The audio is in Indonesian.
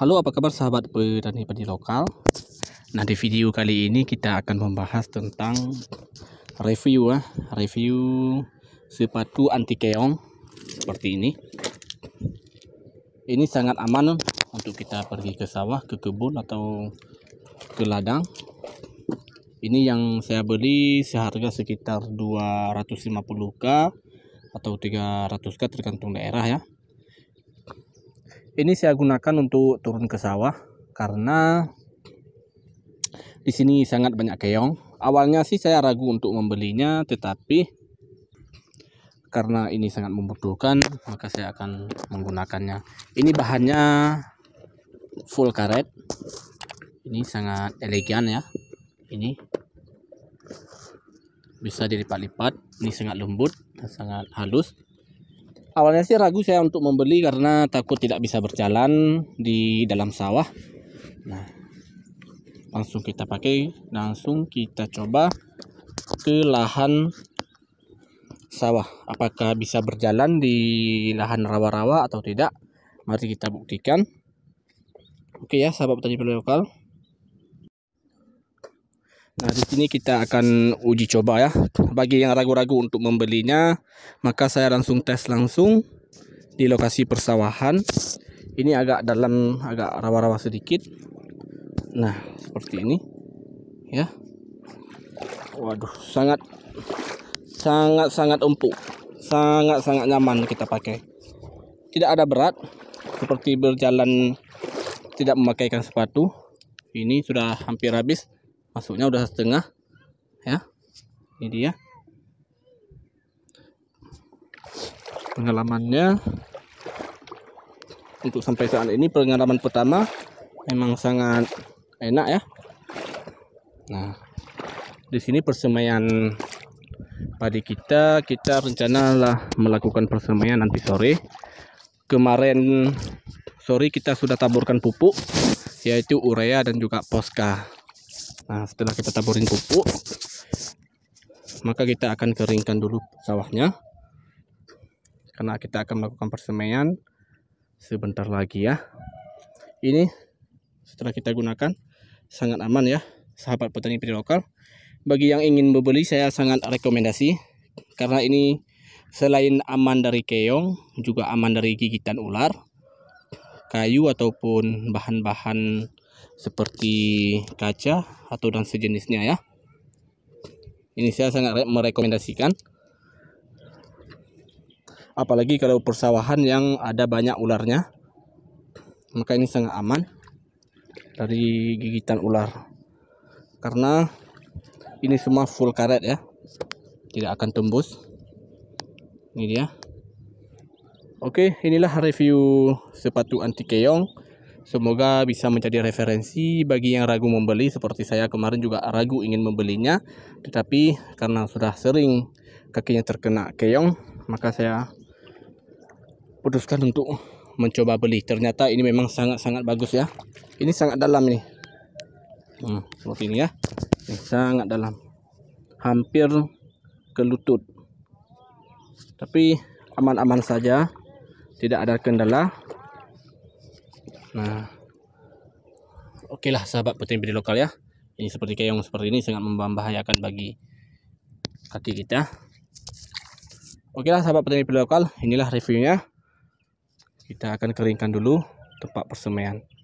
Halo apa kabar sahabat petani padi lokal Nah di video kali ini kita akan membahas tentang review ya Review sepatu anti keong seperti ini Ini sangat aman untuk kita pergi ke sawah, ke kebun atau ke ladang Ini yang saya beli seharga sekitar 250k atau 300k tergantung daerah ya ini saya gunakan untuk turun ke sawah karena di sini sangat banyak keong. Awalnya sih saya ragu untuk membelinya, tetapi karena ini sangat membutuhkan, maka saya akan menggunakannya. Ini bahannya full karet. Ini sangat elegan ya. Ini bisa dilipat-lipat. Ini sangat lembut, sangat halus awalnya sih ragu saya untuk membeli karena takut tidak bisa berjalan di dalam sawah nah langsung kita pakai langsung kita coba ke lahan sawah apakah bisa berjalan di lahan rawa-rawa atau tidak mari kita buktikan oke ya sahabat petani lokal Nah, di sini kita akan uji coba ya. Bagi yang ragu-ragu untuk membelinya, maka saya langsung tes langsung di lokasi persawahan. Ini agak dalam, agak rawa-rawa sedikit. Nah, seperti ini. Ya. Waduh, sangat sangat-sangat empuk. Sangat-sangat nyaman kita pakai. Tidak ada berat, seperti berjalan tidak memakaikan sepatu. Ini sudah hampir habis masuknya udah setengah ya ini dia pengalamannya untuk sampai saat ini pengalaman pertama memang sangat enak ya nah di sini persemaian padi kita kita rencana lah melakukan persemaian nanti sore kemarin sore kita sudah taburkan pupuk yaitu urea dan juga poska Nah, setelah kita taburin pupuk, maka kita akan keringkan dulu sawahnya. Karena kita akan melakukan persemaian sebentar lagi ya. Ini setelah kita gunakan sangat aman ya, sahabat petani padi lokal. Bagi yang ingin membeli saya sangat rekomendasi karena ini selain aman dari keong, juga aman dari gigitan ular, kayu ataupun bahan-bahan seperti kaca atau dan sejenisnya ya ini saya sangat merekomendasikan apalagi kalau persawahan yang ada banyak ularnya maka ini sangat aman dari gigitan ular karena ini semua full karet ya tidak akan tembus ini dia oke inilah review sepatu anti keong Semoga bisa menjadi referensi bagi yang ragu membeli seperti saya kemarin juga ragu ingin membelinya tetapi karena sudah sering kakinya terkena keong maka saya putuskan untuk mencoba beli. Ternyata ini memang sangat-sangat bagus ya. Ini sangat dalam ini. Hmm, seperti ini ya. Ini sangat dalam. Hampir ke lutut. Tapi aman-aman saja. Tidak ada kendala nah oke lah sahabat petani petinju lokal ya ini seperti yang seperti ini sangat membahayakan bagi kaki kita oke lah sahabat petani petinju lokal inilah reviewnya kita akan keringkan dulu tempat persemaian